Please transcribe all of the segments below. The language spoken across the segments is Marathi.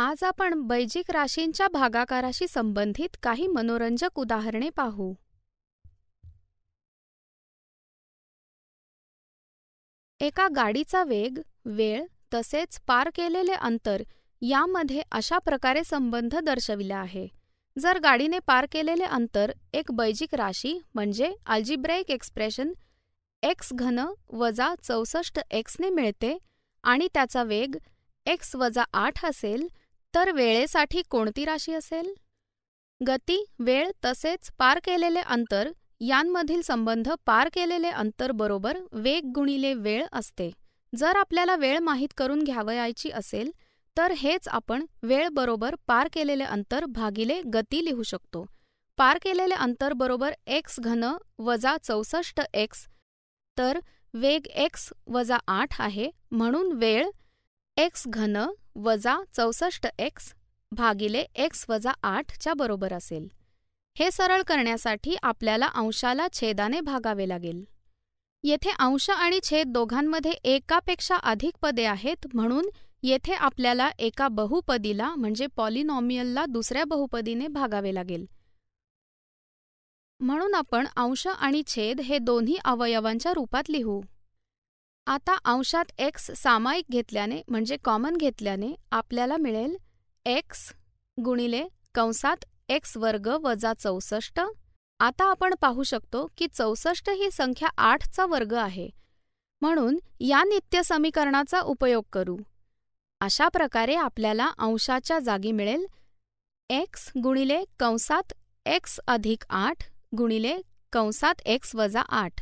आज आपण बैजिक राशींच्या भागाकाराशी संबंधित काही मनोरंजक उदाहरणे पाहू एका गाडीचा वेग वेळ तसेच पार केलेले अंतर यामध्ये अशा प्रकारे संबंध दर्शविला आहे जर गाडीने पार केलेले अंतर एक बैजिक राशी म्हणजे अल्जिब्रेक एक्सप्रेशन एक्स घन वजा चौसष्ट एक्सने मिळते आणि त्याचा वेग एक्स वजा आठ असेल तर वेळेसाठी कोणती राशी असेल गती वेळ तसेच पार केलेले अंतर यांमधील संबंध पार केलेले अंतर बरोबर वेग गुणिले वेळ असते जर आपल्याला वेळ माहीत करून घ्यावयाची असेल तर हेच आपण वेळ बरोबर पार केलेले अंतर भागिले गती लिहू शकतो पार केलेले अंतर बरोबर एक्स घन वजा चौसष्ट एक्स तर वेग एक्स वजा आठ आहे म्हणून वेळ एक्स घन वजा चौसष्ट एक्स भागिले एक्स वजा आठच्या बरोबर असेल हे सरळ करण्यासाठी आपल्याला अंशाला छेदाने भागावे लागेल येथे अंश आणि छेद दोघांमध्ये एकापेक्षा अधिक पदे आहेत म्हणून येथे आपल्याला एका बहुपदीला म्हणजे पॉलिनॉमियलला दुसऱ्या बहुपदीने भागावे लागेल म्हणून आपण अंश आणि छेद हे दोन्ही अवयवांच्या रूपात लिहू आता अंशात एक्स सामायिक घेतल्याने म्हणजे कॉमन घेतल्याने आपल्याला मिळेल एक्स गुणिले कंसात एक्स वर्ग वजा चौसष्ट आता आपण पाहू शकतो की चौसष्ट ही संख्या आठचा वर्ग आहे म्हणून या नित्य समीकरणाचा उपयोग करू अशा प्रकारे आपल्याला अंशाच्या जागी मिळेल एक्स गुणिले कंसात एक्स अधिक आठ गुणिले कंसात एक्स वजा आठ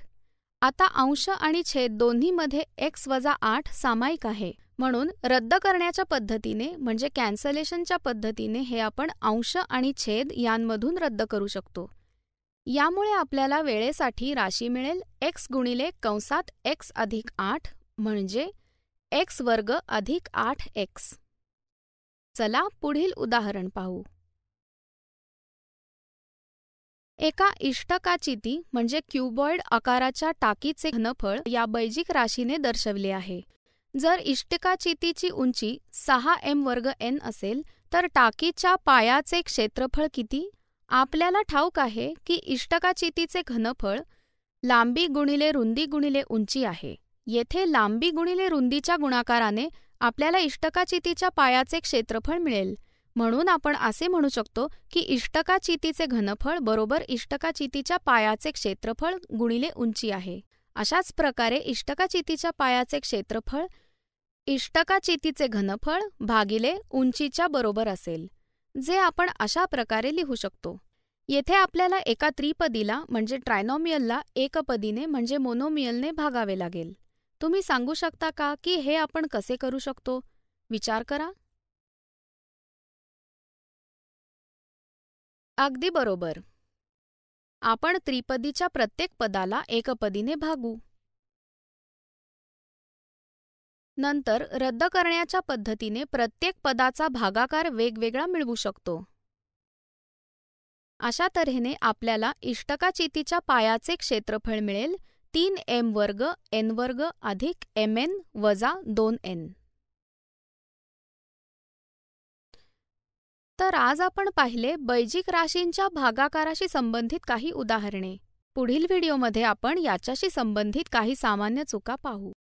आता अंश आणि छेद दोन्हीमध्ये एक्स वजा आठ सामायिक आहे म्हणून रद्द करण्याच्या पद्धतीने म्हणजे कॅन्सलेशनच्या पद्धतीने हे आपण अंश आणि छेद यांमधून रद्द करू शकतो यामुळे आपल्याला वेळेसाठी राशी मिळेल एक्स गुणिले कंसात एक्स अधिक आठ म्हणजे एक्स वर्ग अधिक आठ एक्स चला पुढील उदाहरण पाहू एका इष्टकाची ती म्हणजे क्युबॉइड आकाराच्या टाकीचे घनफळ या बैजिक राशीने दर्शवले आहे जर इष्टकाचितीची उंची सहा एम वर्ग एन असेल तर टाकीच्या पायाचे क्षेत्रफळ किती आपल्याला ठाऊक आहे की इष्टकाचितीचे घनफळ लांबी गुणिले रुंदी गुणिले उंची आहे येथे लांबी गुणिले रुंदीच्या गुणाकाराने आपल्याला इष्टकाचितीच्या पायाचे क्षेत्रफळ मिळेल म्हणून आपण असे म्हणू शकतो की इष्टका चितीचे घनफळ बरोबर इष्टका चितीच्या पायाचे क्षेत्रफळ गुणिले उंची आहे अशाच प्रकारे इष्टका चितीच्या पायाचे क्षेत्रफळ इष्टका चितीचे घनफळ भागिले उंचीच्या बरोबर असेल जे आपण अशा प्रकारे लिहू शकतो येथे आपल्याला एका त्रिपदीला म्हणजे ट्रायनॉमियलला एकपदीने म्हणजे मोनोमियलने भागावे लागेल तुम्ही सांगू शकता का की हे आपण कसे करू शकतो विचार करा अगदी बरोबर. आपण त्रिपदीच्या प्रत्येक पदाला एकपदीने भागू. नंतर रद्द करण्याच्या पद्धतीने प्रत्येक पदाचा भागाकार वेगवेगळा मिळवू शकतो. अशा तऱ्हेने आपल्याला इष्टकाचितीच्या पायाचे क्षेत्रफळ मिळेल तीन एम वर्ग एन वर्ग अधिक एम एन वजा दोन एन तर आज आपण पाहिले बैजिक राशींच्या भागाकाराशी संबंधित काही उदाहरणे पुढील व्हिडिओमध्ये आपण याच्याशी संबंधित काही सामान्य चुका पाहू